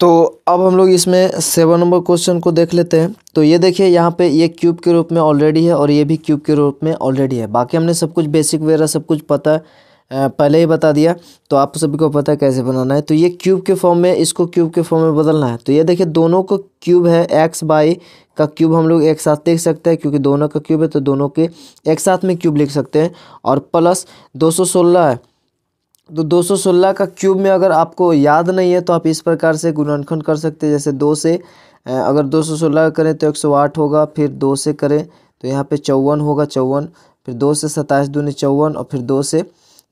तो अब हम लोग इसमें सेवन नंबर क्वेश्चन को देख लेते हैं तो ये देखिए यहाँ पे ये क्यूब के रूप में ऑलरेडी है और ये भी क्यूब के रूप में ऑलरेडी है बाकी हमने सब कुछ बेसिक वगैरह सब कुछ पता है पहले ही बता दिया तो आप सभी को पता है कैसे बनाना है तो ये क्यूब के फॉर्म में इसको क्यूब के फॉर्म में बदलना है तो ये देखिए दोनों को क्यूब है एक्स बाई का क्यूब हम लोग एक साथ देख सकते हैं क्योंकि दोनों का क्यूब है तो दोनों के एक साथ में क्यूब लिख सकते हैं और प्लस दो है तो 216 का क्यूब में अगर आपको याद नहीं है तो आप इस प्रकार से गुणनखंड कर सकते हैं जैसे दो से अगर 216 करें तो 108 होगा फिर दो से करें तो यहाँ पे चौवन होगा चौवन फिर दो से सताईस दूनी चौवन और फिर दो से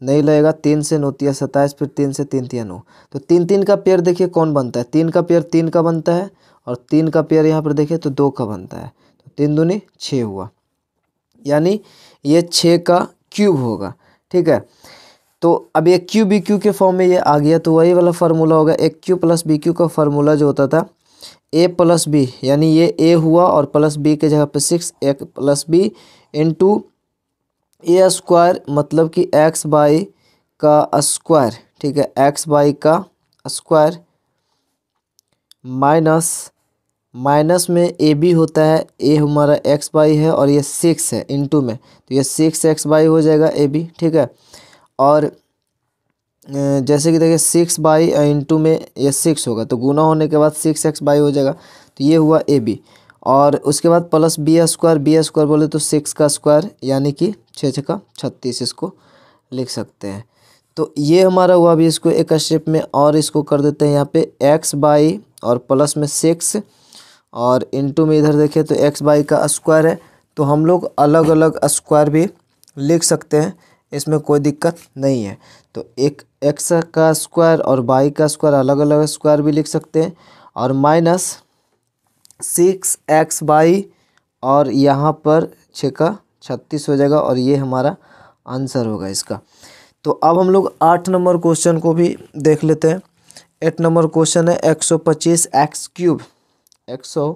नहीं लगेगा तीन से नौतिया सताईस फिर तीन से तीन तिया नौ तो तीन तीन का पेयर देखिए कौन बनता है तीन का पेयर तीन का बनता है और तीन का पेयर यहाँ पर देखिए तो दो का बनता है तो तीन दूनी छः हुआ यानी ये छः का क्यूब होगा ठीक है तो अब एक क्यू बी क्यू के फॉर्म में ये आ गया तो वही वाला फार्मूला होगा A cube plus B Q का फार्मूला जो होता था ए प्लस बी यानी ये ए हुआ और प्लस बी के जगह पे six A plus B into A square मतलब कि एक्स बाई का स्क्वायर ठीक है एक्स बाई का स्क्वायर माइनस माइनस में ए बी होता है ए हमारा एक्स बाई है और ये सिक्स है इंटू में तो ये सिक्स एक्स बाई हो जाएगा ए बी ठीक है और जैसे कि देखिए सिक्स बाई इंटू में ये सिक्स होगा तो गुना होने के बाद सिक्स एक्स बाई हो जाएगा तो ये हुआ ए बी और उसके बाद plus B square B square बोले तो सिक्स का स्क्वायर यानी कि छः छः का छत्तीस इसको लिख सकते हैं तो ये हमारा हुआ अभी इसको एक स्टेप में और इसको कर देते हैं यहाँ पे एक्स बाई और प्लस में सिक्स और इंटू में इधर देखें तो एक्स बाई का स्क्वायर है तो हम लोग अलग अलग स्क्वायर भी लिख सकते हैं इसमें कोई दिक्कत नहीं है तो एक एक्स का स्क्वायर और वाई का स्क्वायर अलग अलग स्क्वायर भी लिख सकते हैं और माइनस सिक्स एक्स बाई और यहाँ पर छः का छत्तीस हो जाएगा और ये हमारा आंसर होगा इसका तो अब हम लोग आठ नंबर क्वेश्चन को भी देख लेते हैं एट नंबर क्वेश्चन है एक सौ पच्चीस एक्स क्यूब एक सौ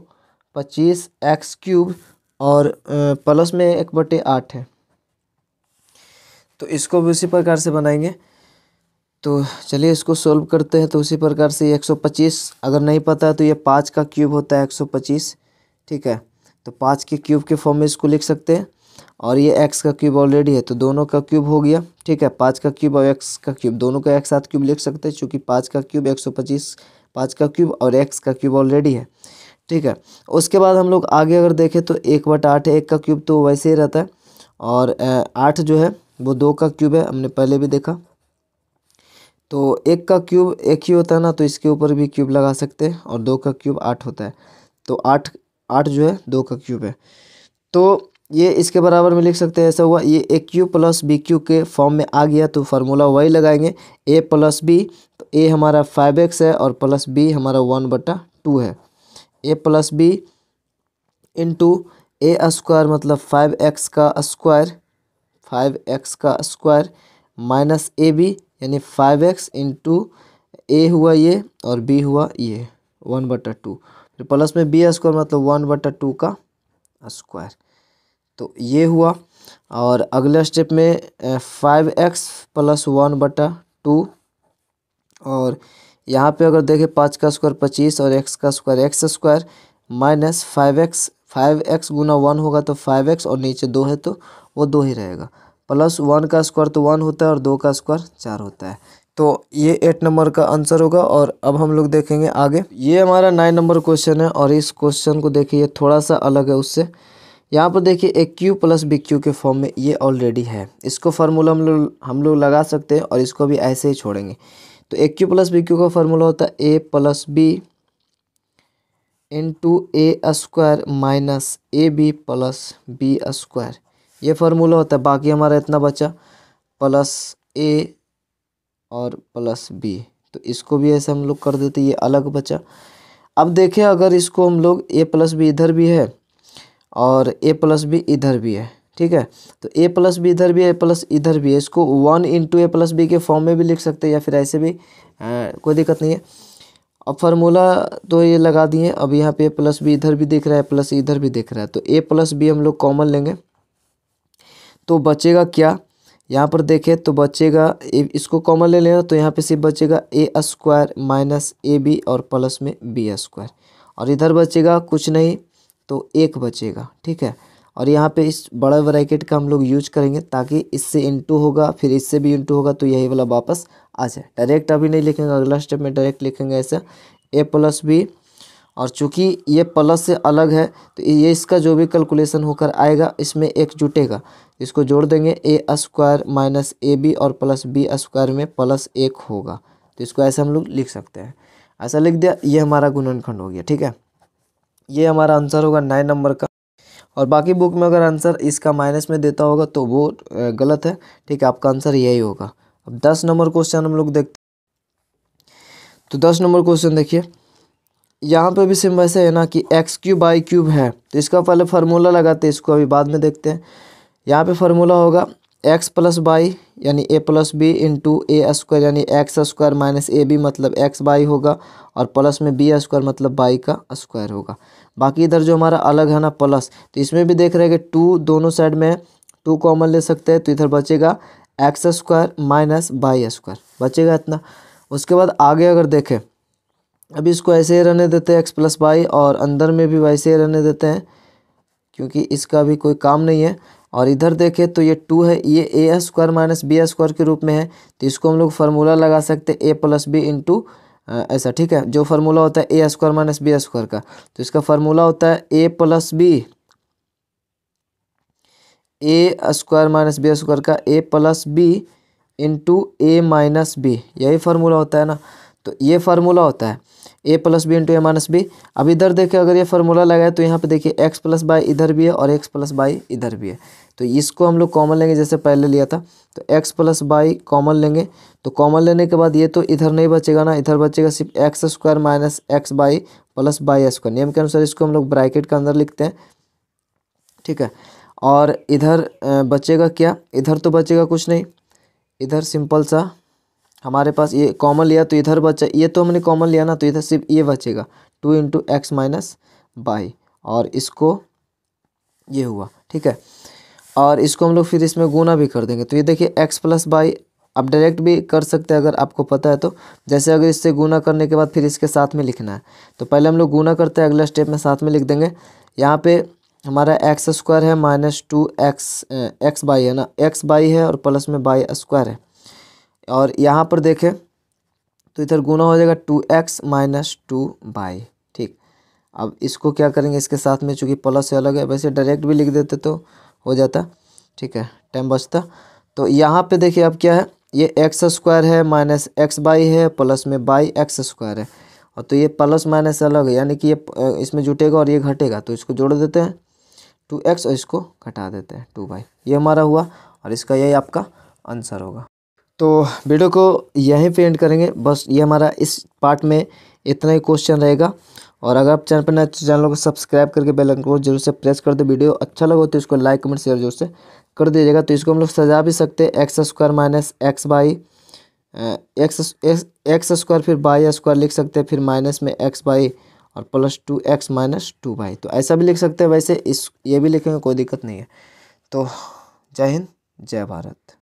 पच्चीस एक्स क्यूब और प्लस में एक बटे आठ है तो इसको भी उसी प्रकार से बनाएंगे तो चलिए इसको सॉल्व करते हैं तो उसी प्रकार से एक सौ पच्चीस अगर नहीं पता है तो ये पाँच का क्यूब होता है एक सौ पच्चीस ठीक है तो पाँच के क्यूब के फॉर्म में इसको लिख सकते हैं और ये एक्स का क्यूब ऑलरेडी है तो दोनों का क्यूब हो गया ठीक है पाँच का क्यूब और एक्स का क्यूब दोनों का एक साथ क्यूब लिख सकते हैं चूँकि पाँच का क्यूब एक सौ पच्चीस पाँच का क्यूब और एक्स का क्यूब ऑलरेडी है ठीक है उसके बाद हम लोग आगे अगर देखें तो एक बट आठ एक का क्यूब तो वैसे ही रहता है और आठ जो है वो दो का क्यूब है हमने पहले भी देखा तो एक का क्यूब एक ही होता है ना तो इसके ऊपर भी क्यूब लगा सकते हैं और दो का क्यूब आठ होता है तो आठ आठ जो है दो का क्यूब है तो ये इसके बराबर में लिख सकते हैं ऐसा हुआ ये A Q plus B Q के फॉर्म में आ गया तो फार्मूला वही लगाएंगे ए प्लस बी तो ए हमारा फाइव एक्स है और प्लस बी हमारा वन बटा टू है a plus B into A square मतलब फाइव एक्स का स्क्वायर फाइव एक्स का स्क्वायर माइनस ए बी यानी फाइव एक्स इंटू ए हुआ ये और बी हुआ ये वन बटा टू फिर प्लस में बी स्क्वायर मतलब वन बटा टू का स्क्वायर तो ये हुआ और अगला स्टेप में फाइव एक्स प्लस वन बटा टू और यहाँ पे अगर देखें पाँच का स्क्वायर पच्चीस और एक्स का square x square minus five x five x गुना वन होगा तो फाइव एक्स और नीचे दो है तो वो दो ही रहेगा प्लस वन का स्क्वायर तो वन होता है और दो का स्क्वायर चार होता है तो ये एट नंबर का आंसर होगा और अब हम लोग देखेंगे आगे ये हमारा नाइन नंबर क्वेश्चन है और इस क्वेश्चन को देखिए थोड़ा सा अलग है उससे यहाँ पर देखिए a Q plus B Q के फॉर्म में ये ऑलरेडी है इसको फार्मूला हम लोग हम लोग लगा सकते हैं और इसको भी ऐसे ही छोड़ेंगे तो a Q plus B Q का फार्मूला होता है a plus B into A square minus a b plus B square ये फार्मूला होता है बाकी हमारा इतना बचा प्लस ए और प्लस बी तो इसको भी ऐसे हम लोग कर देते ये अलग बचा अब देखें अगर इसको हम लोग ए प्लस बी इधर भी है और ए प्लस बी इधर भी है ठीक है तो ए प्लस बी इधर भी ए प्लस इधर भी है इसको one into a plus b के फॉर्म में भी लिख सकते हैं या फिर ऐसे भी आ, कोई दिक्कत नहीं है अब फार्मूला तो ये लगा दिए अब यहाँ पे प्लस बी इधर भी दिख रहा है प्लस इधर भी दिख रहा है तो ए प्लस बी हम लोग कॉमन लेंगे तो बचेगा क्या यहाँ पर देखें तो बचेगा ए इसको कॉमन ले लेना तो यहाँ पे सिर्फ बचेगा a square minus a b और प्लस में बी स्क्वायर और इधर बचेगा कुछ नहीं तो एक बचेगा ठीक है और यहाँ पे इस बड़ा ब्रैकेट का हम लोग यूज करेंगे ताकि इससे इंटू होगा फिर इससे भी इंटू होगा तो यही वाला वापस अच्छा डायरेक्ट अभी नहीं लिखेंगे अगला स्टेप में डायरेक्ट लिखेंगे ऐसे ए प्लस बी और चूंकि ये प्लस से अलग है तो ये इसका जो भी कैलकुलेशन होकर आएगा इसमें एक जुटेगा इसको जोड़ देंगे a square minus a b और प्लस बी स्क्वायर में प्लस एक होगा तो इसको ऐसे हम लोग लिख सकते हैं ऐसा लिख दिया ये हमारा गुणनखंड हो गया ठीक है ये हमारा आंसर होगा नाइन नंबर का और बाकी बुक में अगर आंसर इसका माइनस में देता होगा तो वो गलत है ठीक है आपका आंसर यही होगा अब दस नंबर क्वेश्चन हम लोग देखते तो दस नंबर क्वेश्चन देखिए यहाँ पे भी सेम वैसे है ना कि एक्स क्यूब बाई क्यूब है तो इसका पहले फार्मूला लगाते हैं इसको अभी बाद में देखते हैं यहाँ पे फार्मूला होगा एक्स प्लस बाई यानी a plus B into A square यानी x square minus a b मतलब एक्स बाई होगा और प्लस में बी स्क्वायर मतलब बाई का स्क्वायर होगा बाकी इधर जो हमारा अलग है ना प्लस तो इसमें भी देख रहे हैं कि टू दोनों साइड में टू कॉमन ले सकते हैं तो इधर बचेगा x square minus y square बचेगा इतना उसके बाद आगे अगर देखें अभी इसको ऐसे ही रहने देते हैं एक्स प्लस बाई और अंदर में भी वैसे ही रहने देते हैं क्योंकि इसका भी कोई काम नहीं है और इधर देखें तो ये टू है ये a square minus b square के रूप में है तो इसको हम लोग फार्मूला लगा सकते हैं ए प्लस बी इंटू ऐसा ठीक है जो फार्मूला होता है a square minus b square का तो इसका फार्मूला होता है a plus b a square minus b square का a plus B into a minus b यही फार्मूला होता है ना तो ये फार्मूला होता है a plus B into a minus b अब इधर देखिए अगर ये फार्मूला लगाए तो यहाँ पे देखिए एक्स प्लस बाई इधर भी है और एक्स प्लस बाई इधर भी है तो इसको हम लोग कॉमन लेंगे जैसे पहले लिया था तो एक्स प्लस बाई कॉमन लेंगे तो कॉमन लेने के बाद ये तो इधर नहीं बचेगा ना इधर बचेगा सिर्फ x square minus x y plus y square नियम के अनुसार इसको हम लोग ब्रैकेट के अंदर लिखते हैं ठीक है और इधर बचेगा क्या इधर तो बचेगा कुछ नहीं इधर सिंपल सा हमारे पास ये कॉमन लिया तो इधर बचा ये तो हमने कॉमन लिया ना तो इधर सिर्फ ये बचेगा two into x minus y और इसको ये हुआ ठीक है और इसको हम लोग फिर इसमें गुना भी कर देंगे तो ये देखिए एक्स प्लस बाई आप डायरेक्ट भी कर सकते हैं अगर आपको पता है तो जैसे अगर इससे गुना करने के बाद फिर इसके साथ में लिखना है तो पहले हम लोग गुना करते हैं अगला स्टेप में साथ में लिख देंगे यहाँ पर हमारा एक्स स्क्वायर है minus two x x y है ना एक्स बाई है और प्लस में बाई स्क्वायर है और यहाँ पर देखें तो इधर गुना हो जाएगा two x minus two y ठीक अब इसको क्या करेंगे इसके साथ में चूँकि प्लस से अलग है वैसे डायरेक्ट भी लिख देते तो हो जाता ठीक है टाइम बचता तो यहाँ पर देखिए अब क्या है ये एक्स स्क्वायर है माइनस एक्स बाई है प्लस में बाई एक्स स्क्वायर है और तो ये प्लस माइनस अलग है यानी कि ये eh, इसमें जुटेगा और ये घटेगा तो इसको जोड़ देते हैं टू एक्स और इसको घटा देते हैं टू बाई ये हमारा हुआ और इसका यही आपका आंसर होगा तो वीडियो को यहीं पे एंड करेंगे बस ये हमारा इस पार्ट में इतना ही क्वेश्चन रहेगा और अगर आप चैनल पर नए तो चैनल को सब्सक्राइब करके बेल आइकन को जरूर से प्रेस कर दो वीडियो अच्छा लगे तो इसको लाइक कमेंट शेयर जरूर से कर दीजिएगा तो इसको हम लोग सजा भी सकते हैं x square minus x y x x square फिर बाई स्क्वायर लिख सकते हैं फिर माइनस में एक्स बाई और plus two x minus two y तो ऐसा भी लिख सकते हैं वैसे इस ये भी लिखेंगे कोई दिक्कत नहीं है तो जय हिंद जय भारत